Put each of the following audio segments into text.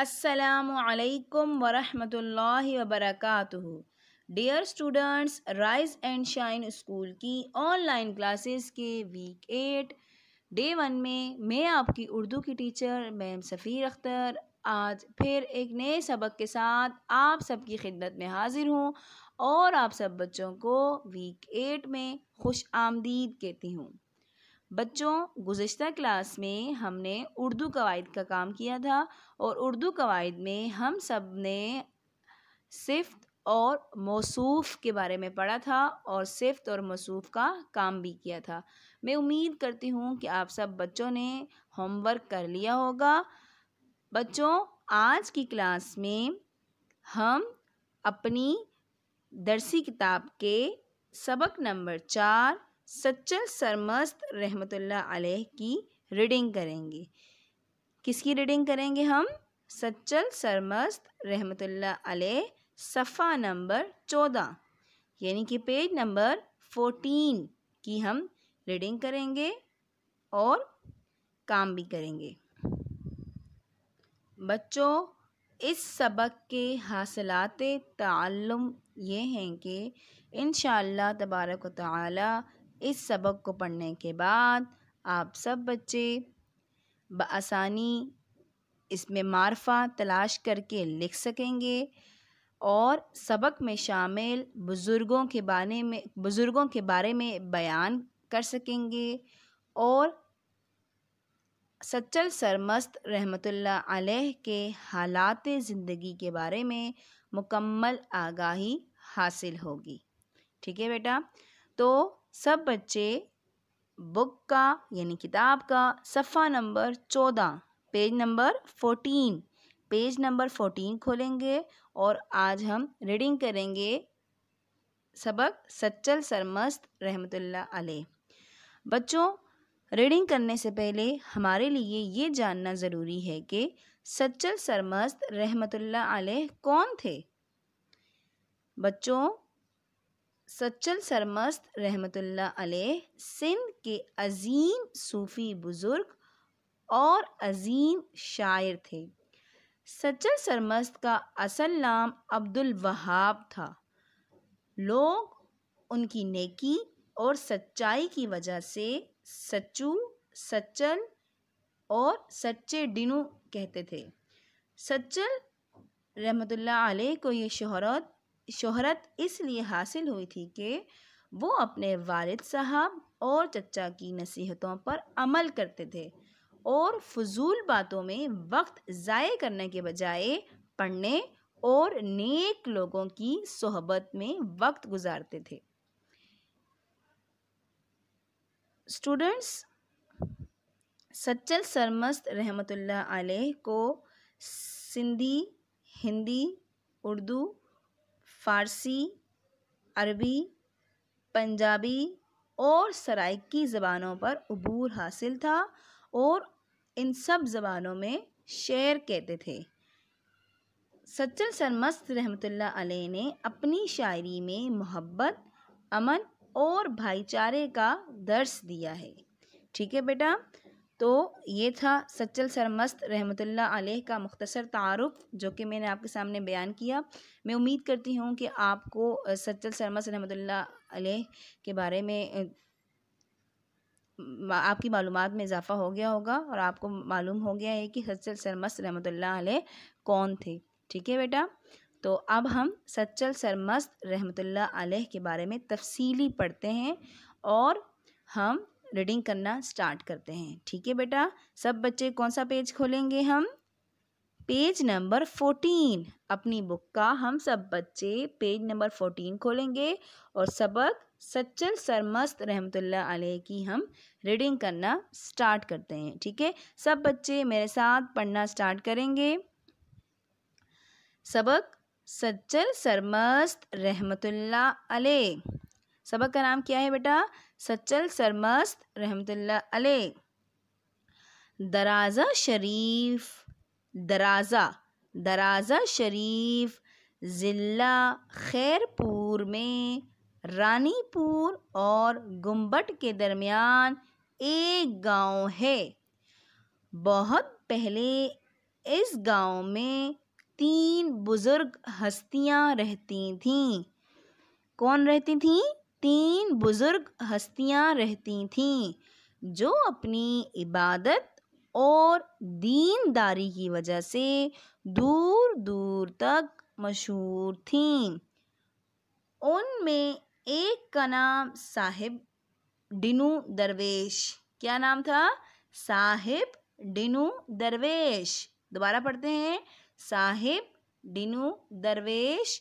असलकम warahmatullahi wabarakatuh. Dear students rise and shine school की online classes के week eight day one में मैं आपकी उर्दू की टीचर मैम सफ़ीर अख्तर आज फिर एक नए सबक के साथ आप सबकी खिदमत में हाजिर हूँ और आप सब बच्चों को वीक एट में खुश आमदीद कहती हूँ बच्चों गुज्त क्लास में हमने उर्दू कवायद का काम किया था और उर्दू कवायद में हम सब ने सिफ्त और मौसूफ़ के बारे में पढ़ा था और सिफ्त और मौसूफ़ का काम भी किया था मैं उम्मीद करती हूँ कि आप सब बच्चों ने होमवर्क कर लिया होगा बच्चों आज की क्लास में हम अपनी दरसी किताब के सबक नंबर चार सच्चल सरमस्त रहमतुल्ला अलैह की रीडिंग करेंगे किसकी रीडिंग करेंगे हम सच्चल सरमस्त रहमतुल्ला अलैह सफ़ा नंबर चौदह यानी कि पेज नंबर फोर्टीन की हम रीडिंग करेंगे और काम भी करेंगे बच्चों इस सबक के हासिलात तल्लम ये हैं कि इन शबारक ताली इस सबक को पढ़ने के बाद आप सब बच्चे आसानी इसमें मारफा तलाश करके लिख सकेंगे और सबक में शामिल बुज़ुर्गों के बारे में बुज़ुर्गों के बारे में बयान कर सकेंगे और सच्चल सरमस्त रहमतुल्ला अलैह के हालात ज़िंदगी के बारे में मुकम्मल आगाही हासिल होगी ठीक है बेटा तो सब बच्चे बुक का यानी किताब का सफ़ा नंबर चौदह page number fourteen page number fourteen खोलेंगे और आज हम रीडिंग करेंगे सबक सच्चल सरमस्त रहमतुल्ला अलैह बच्चों रीडिंग करने से पहले हमारे लिए ये जानना ज़रूरी है कि सच्चल सरमस्त रहमतुल्ला अलैह कौन थे बच्चों सच्चल सरमस्त रहमतुल्ला अलैह सिंध के अजीम सूफ़ी बुज़ुर्ग और अजीम शायर थे सच्चल सरमस्त का असल नाम अब्दुल वहाब था लोग उनकी नेकी और सच्चाई की वजह से सच्चू सच्चल और सच्चे डिनू कहते थे सच्चल रहमतुल्ला अलैह को ये शहरत शोहरत इसलिए हासिल हुई थी कि वो अपने वालिद साहब और चचा की नसीहतों पर अमल करते थे और फजूल बातों में वक्त ज़ाय करने के बजाय पढ़ने और नेक लोगों की सोहबत में वक्त गुजारते थे स्टूडेंट्स सच्चल सरमस्त रहमतुल्लाह आलह को सिंधी हिंदी उर्दू फ़ारसी अरबी पंजाबी और सराइकी ज़बानों पर अबूर हासिल था और इन सब ज़बानों में शेर कहते थे सच्चल सरमस्त रहमत अलैह ने अपनी शायरी में मोहब्बत अमन और भाईचारे का दर्श दिया है ठीक है बेटा तो ये था सच्चल सरमस्त रहमतुल्ला आलह का मुख्तसर तारफ़ जो कि मैंने आपके सामने बयान किया मैं उम्मीद करती हूँ कि आपको सच्चल सरमस्त रहमतुल्ला आलह के बारे में आपकी मालूम में इजाफ़ा हो गया होगा और आपको मालूम हो गया है कि सच्चल सरमस्त रहमतुल्ला आलह कौन थे ठीक है बेटा तो अब हम सच्चल सरमस्त रहमतुल्ला आलह के बारे में तफसीली पढ़ते हैं और हम रीडिंग करना स्टार्ट करते हैं ठीक है बेटा सब बच्चे कौन सा पेज खोलेंगे हम पेज नंबर फोर्टीन अपनी बुक का हम सब बच्चे पेज नंबर फोर्टीन खोलेंगे और सबक सच्चल सरमस्त रहमतुल्ला आलह की हम रीडिंग करना स्टार्ट करते हैं ठीक है सब बच्चे मेरे साथ पढ़ना स्टार्ट करेंगे सबक सच्चल सरमस्त रहमतुल्ला अलैह सबक का नाम क्या है बेटा सचल सरमस्त रहमतुल्ला अले दराज़ा शरीफ दराज़ा दराज़ा शरीफ ज़िला खैरपुर में रानीपुर और गुम्बट के दरमियान एक गांव है बहुत पहले इस गांव में तीन बुज़ुर्ग हस्तियां रहती थीं कौन रहती थीं तीन बुज़ुर्ग हस्तियाँ रहती थीं जो अपनी इबादत और दीनदारी की वजह से दूर दूर तक मशहूर थीं उनमें एक का नाम साहिब डिनू दरवेश क्या नाम था साहिब डिनू दरवेश दोबारा पढ़ते हैं साहिब डिनू दरवेश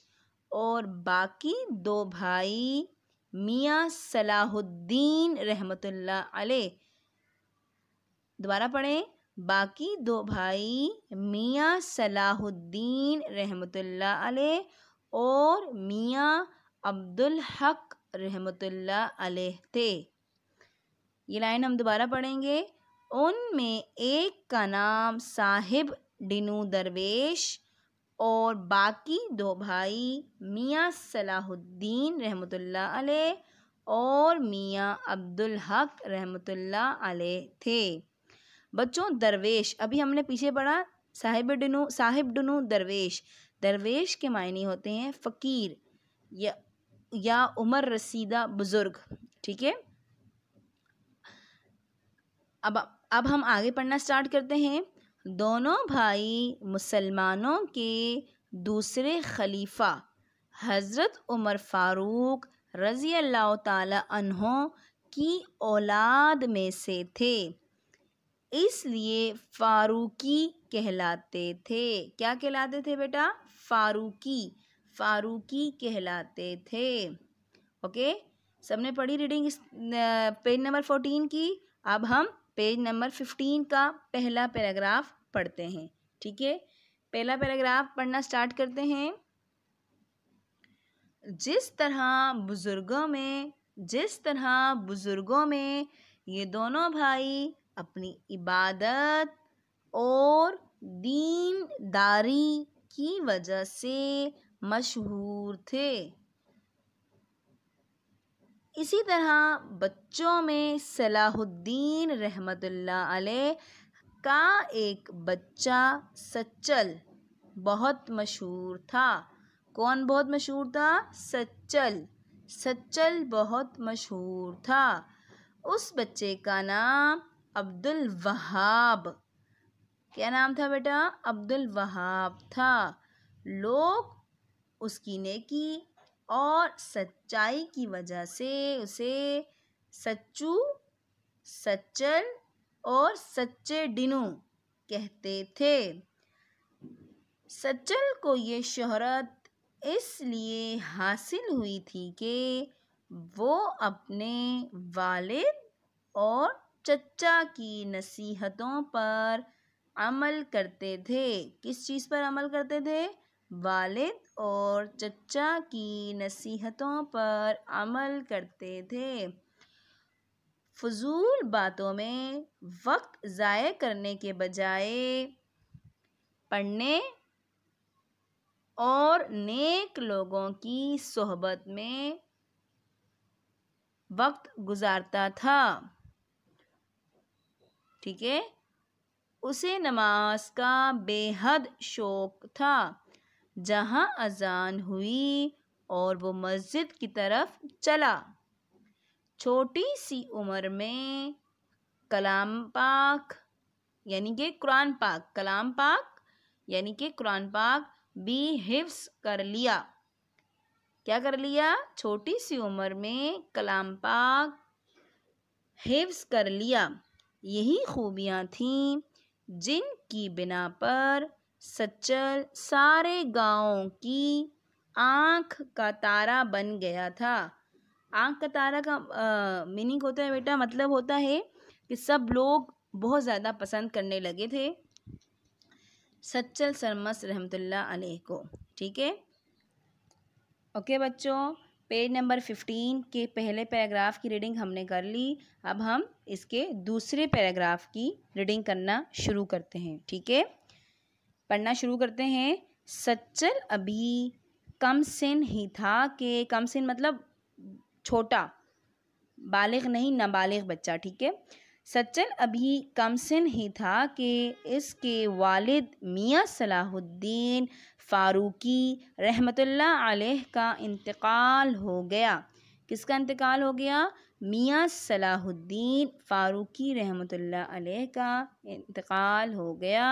और बाकी दो भाई मियाँ सलाहुद्दीन रहमत अले दोबारा पढ़ें बाकी दो भाई मियाँ सलाहुद्दीन रहमत अलह और मियाँ अब्दुल हक रहमत थे ये लाइन हम दोबारा पढ़ेंगे उनमें एक का नाम साहिब डिनू दरवेश और बाकी दो भाई मियाँ सलाहुद्दीन रहमतुल्ला अलैह और मियाँ अब्दुल हक रहमतुल्ला अलैह थे बच्चों दरवेश अभी हमने पीछे पढ़ा साहिब डनू साहिब डनू दरवेश दरवेश के मायने होते हैं फ़कीर या या उमर रसीदा बुज़ुर्ग ठीक है अब अब हम आगे पढ़ना स्टार्ट करते हैं दोनों भाई मुसलमानों के दूसरे खलीफा हज़रत उमर फ़ारूक रज़ी अल्लाह तहों की औलाद में से थे इसलिए फ़ारूकी कहलाते थे क्या कहलाते थे बेटा फ़ारूकी फ़ारूकी कहलाते थे ओके सबने पढ़ी रीडिंग इस पेज नंबर फोर्टीन की अब हम पेज नंबर फिफ्टीन का पहला पैराग्राफ पढ़ते हैं ठीक है पहला पैराग्राफ पढ़ना स्टार्ट करते हैं जिस तरह बुज़ुर्गों में जिस तरह बुज़ुर्गों में ये दोनों भाई अपनी इबादत और दीनदारी की वजह से मशहूर थे इसी तरह बच्चों में सलाहुद्दीन रहमतुल्लाह अलैह का एक बच्चा सच्चल बहुत मशहूर था कौन बहुत मशहूर था सच्चल सच्चल बहुत मशहूर था उस बच्चे का नाम अब्दुल वहाब क्या नाम था बेटा अब्दुल वहाब था लोग उसकी नेकी और सच्चाई की वजह से उसे सच्चू सच्चल और सच्चे डिनू कहते थे सचल को ये शोहरत इसलिए हासिल हुई थी कि वो अपने वालिद और चचा की नसीहतों पर अमल करते थे किस चीज़ पर अमल करते थे वालिद और चचा की नसीहतों पर अमल करते थे फजूल बातों में वक्त ज़ाय करने के बजाय पढ़ने और नेक लोगों की सोहबत में वक्त गुजारता था ठीक है उसे नमाज का बेहद शौक था जहाँ अजान हुई और वो मस्जिद की तरफ चला छोटी सी उम्र में कलाम पाक यानी कि कुरान पाक कलाम पाक यानी कि कुरान पाक भी हिफ्स कर लिया क्या कर लिया छोटी सी उम्र में कलाम पाक हिफ्स कर लिया यही खूबियाँ थीं जिनकी बिना पर सच्चल सारे गांवों की आँख का तारा बन गया था आँख का तारा का मीनिंग होता है बेटा मतलब होता है कि सब लोग बहुत ज़्यादा पसंद करने लगे थे सच्चल सरमस रहमतुल्ला लाई को ठीक है ओके बच्चों पेज नंबर फिफ्टीन के पहले पैराग्राफ की रीडिंग हमने कर ली अब हम इसके दूसरे पैराग्राफ की रीडिंग करना शुरू करते हैं ठीक है पढ़ना शुरू करते हैं सच्चल अभी कम सिन ही था कि सिन मतलब छोटा बालिग नहीं नाबालिग बच्चा ठीक है सच्चन अभी कमसिन ही था कि इसके वालिद मियाँ सलाहुद्दीन फ़ारूकी रहमतुल्लाह अलैह का इंतकाल हो गया किसका इंतकाल हो गया मियाँ सलाहुद्दीन फ़ारूकी रहमतुल्लाह अलैह का इंतकाल हो गया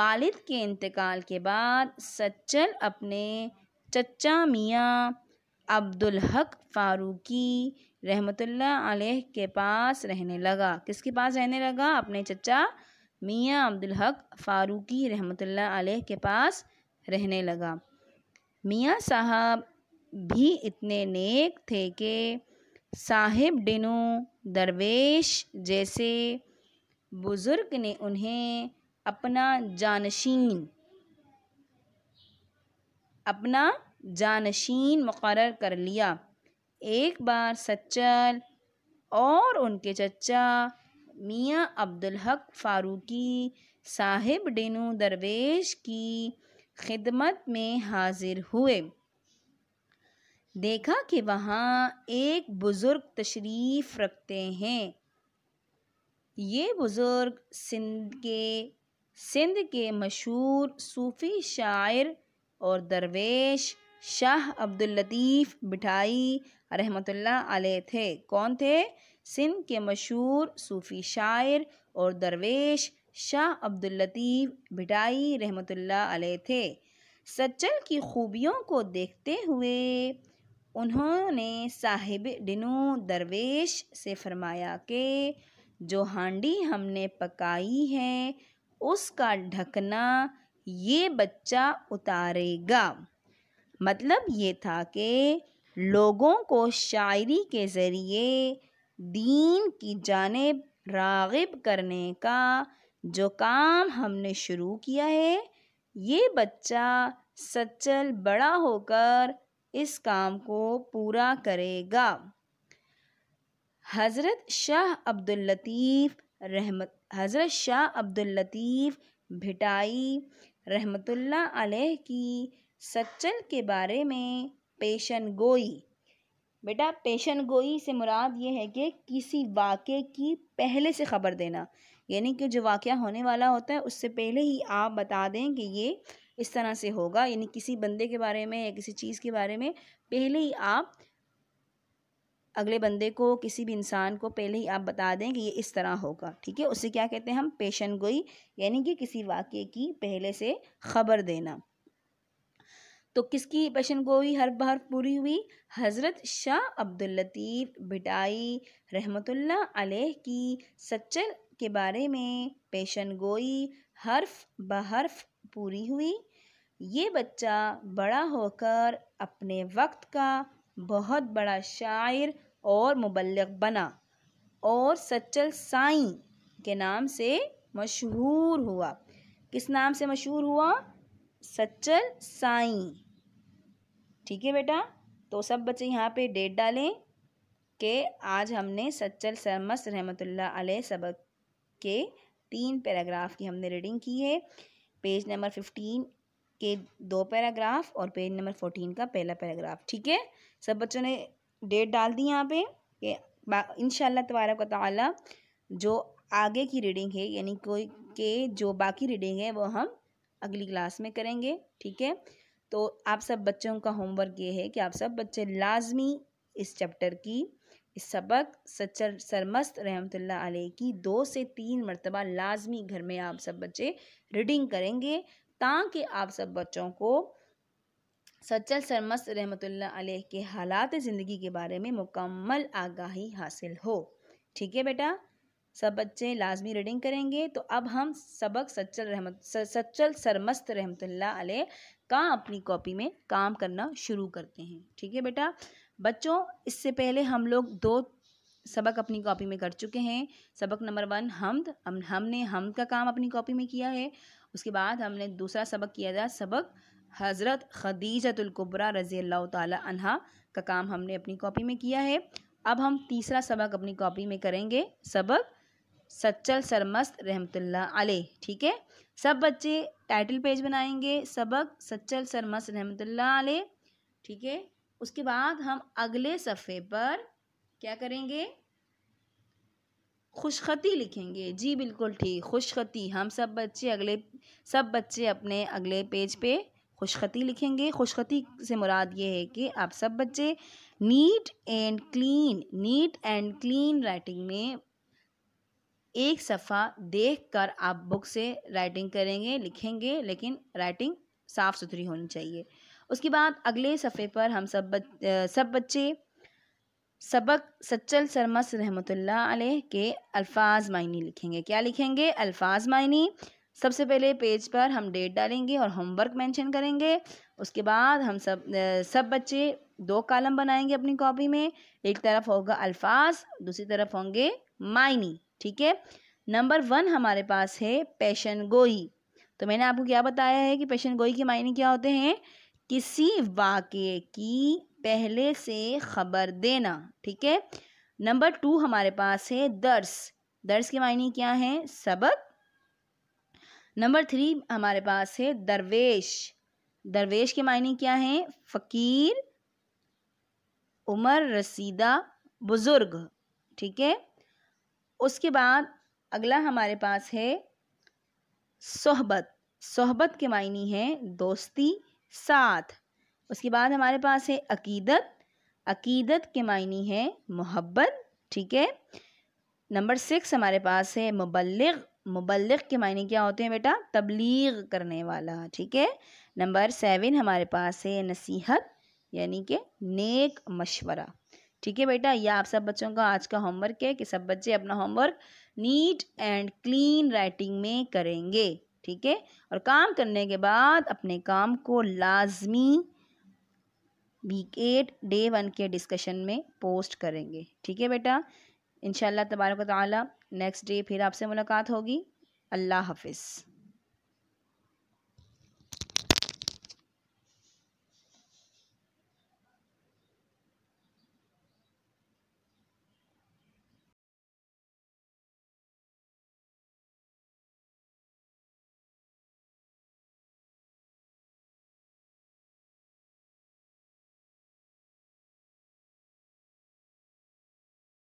वालिद के इंतकाल के बाद सच्चल अपने चचा मियाँ अब्दुल हक फारूकी रहमतुल्ला अलैह के पास रहने लगा किसके पास रहने लगा अपने चचा मियाँ अब्दुल हक फारूकी रहमतुल्ला अलैह के पास रहने लगा मियाँ साहब भी इतने नेक थे कि साहिब डिनू दरवेश जैसे बुज़ुर्ग ने उन्हें अपना जानशीन अपना जानशीन मुकर कर लिया एक बार सच्चल और उनके चचा मियाँ अब्दुल हक फारूकी साहिब डिनू दरवेश की खिदमत में हाजिर हुए देखा कि वहाँ एक बुज़ुर्ग तशरीफ़ रखते हैं ये बुज़ुर्ग सिंध के सिंध के मशहूर सूफ़ी शायर और दरवेश शाह अब्दुल लतीफ़ बिठाई रहमतुल्ला आल थे कौन थे सिंध के मशहूर सूफ़ी शायर और दरवेश शाह अब्दुल लतीफ़ बिठाई रहमतुल्ला आल थे सच्चल की खूबियों को देखते हुए उन्होंने साहिब डिनू दरवेश से फरमाया कि जो हांडी हमने पकाई है उसका ढकना ये बच्चा उतारेगा मतलब ये था कि लोगों को शायरी के ज़रिए दीन की जानब रागब करने का जो काम हमने शुरू किया है ये बच्चा सचल बड़ा होकर इस काम को पूरा करेगा हज़रत शाह अब्दुल लतीफ़ रहमत हज़रत शाह अब्दुल लतीफ़ भिटाई रहमतुल्ला अलैह की सच्चल के बारे में पेशन गोई बेटा पेशन गोई से मुराद ये है कि किसी वाक़े की पहले से ख़बर देना यानी कि जो वाक़ होने वाला होता है उससे पहले ही आप बता दें कि ये इस तरह से होगा यानी किसी बंदे के बारे में या किसी चीज़ के बारे में पहले ही आप अगले बंदे को किसी भी इंसान को पहले ही आप बता दें कि ये इस तरह होगा ठीक है उससे क्या कहते हैं हम पेशन गोई यानी कि किसी वाक़े की पहले से ख़बर देना तो किसकी पेशन गोई हर बार पूरी हुई हज़रत शाह अब्दुल लतीफ़ भिटाई रहमतुल्ला अलैह की सच्चल के बारे में पेशन गोई हर्फ बहर्फ पूरी हुई ये बच्चा बड़ा होकर अपने वक्त का बहुत बड़ा शायर और मुबलक बना और सच्चल साईं के नाम से मशहूर हुआ किस नाम से मशहूर हुआ सच्चल साईं ठीक है बेटा तो सब बच्चे यहाँ पे डेट डालें कि आज हमने सच्चल सरमस रहमतुल्ला अलैह सबक के तीन पैराग्राफ की हमने रीडिंग की है पेज नंबर फिफ्टीन के दो पैराग्राफ और पेज नंबर फोर्टीन का पहला पैराग्राफ ठीक है सब बच्चों ने डेट डाल दी यहाँ पे कि इन तबारक ताली जो आगे की रीडिंग है यानी कोई के जो बाकी रीडिंग है वो हम अगली क्लास में करेंगे ठीक है तो आप सब बच्चों का होमवर्क ये है कि आप सब बच्चे लाजमी इस चैप्टर की इस सबक सचर सरमस्त रहमतुल्ला आल की दो से तीन मरतबा लाजमी घर में आप सब बच्चे रीडिंग करेंगे ताकि आप सब बच्चों को सचल सरमस्त रहमतुल्ला आल के हालात ज़िंदगी के बारे में मुकम्मल आगाही हासिल हो ठीक है बेटा सब बच्चे लाजमी रीडिंग करेंगे तो अब हम सबक सच्चल रहमत सच्चल सरमस्त रहमतुल्ला आल का अपनी कॉपी में काम करना शुरू करते हैं ठीक है बेटा बच्चों इससे पहले हम लोग दो सबक अपनी कॉपी में कर चुके हैं सबक नंबर वन हमद हम हमने हमद का काम अपनी कॉपी में किया है उसके बाद हमने दूसरा सबक किया था सबक हज़रत खदीजतुल्कुबरा रज़ी अल्लाह अन्हा का काम हमने अपनी कॉपी में किया है अब हम तीसरा सबक अपनी कॉपी में करेंगे सबक सच्चल सरमस्त रहमतुल्ला आले ठीक है सब बच्चे टाइटल पेज बनाएंगे सबक सच्चल सरमस रहमतुल्ला आले ठीक है उसके बाद हम अगले सफ़े पर क्या करेंगे खुशखती लिखेंगे जी बिल्कुल ठीक खुशखती हम सब बच्चे अगले सब बच्चे अपने अगले पेज पे खुशखती लिखेंगे खुशखती से मुराद ये है कि आप सब बच्चे neat and clean neat and clean writing में एक सफ़ा देख कर आप बुक से राइटिंग करेंगे लिखेंगे लेकिन राइटिंग साफ़ सुथरी होनी चाहिए उसके बाद अगले सफ़े पर हम सब बच, सब बच्चे सबक सच्चल सरमस रहमतुल्ला अलैह के अल्फाज मायने लिखेंगे क्या लिखेंगे अल्फाज मायने सबसे पहले पेज पर हम डेट डालेंगे और होमवर्क मेंशन करेंगे उसके बाद हम सब सब बच्चे दो कालम बनाएंगे अपनी कॉपी में एक तरफ होगा अल्फाज दूसरी तरफ होंगे मायनी ठीक है नंबर वन हमारे पास है पेशन गोई तो मैंने आपको क्या बताया है कि पेशन गोई के मायने क्या होते हैं किसी वाक्य की पहले से खबर देना ठीक है नंबर टू हमारे पास है दर्स दर्स के मायने क्या है सबक नंबर थ्री हमारे पास है दरवेश दरवेश के मायने क्या है फ़कीर उमर रसीदा बुज़ुर्ग ठीक है उसके बाद अगला हमारे पास है सोहबत सोहबत के मायने हैं दोस्ती साथ उसके बाद हमारे पास है अकीदत अकीदत के मायने है मोहब्बत ठीक है नंबर सिक्स हमारे पास है मुबलग मुबलग के मायने क्या होते हैं बेटा तबलीग करने वाला ठीक है नंबर सेवन हमारे पास है नसीहत यानी कि नेक मशवरा ठीक है बेटा यह आप सब बच्चों का आज का होमवर्क है कि सब बच्चे अपना homework neat and clean writing में करेंगे ठीक है और काम करने के बाद अपने काम को लाजमी वीक एट डे वन के डिस्कशन में पोस्ट करेंगे ठीक है बेटा इन तबारक नेक्स्ट डे फिर आपसे मुलाकात होगी अल्लाह हाफिज़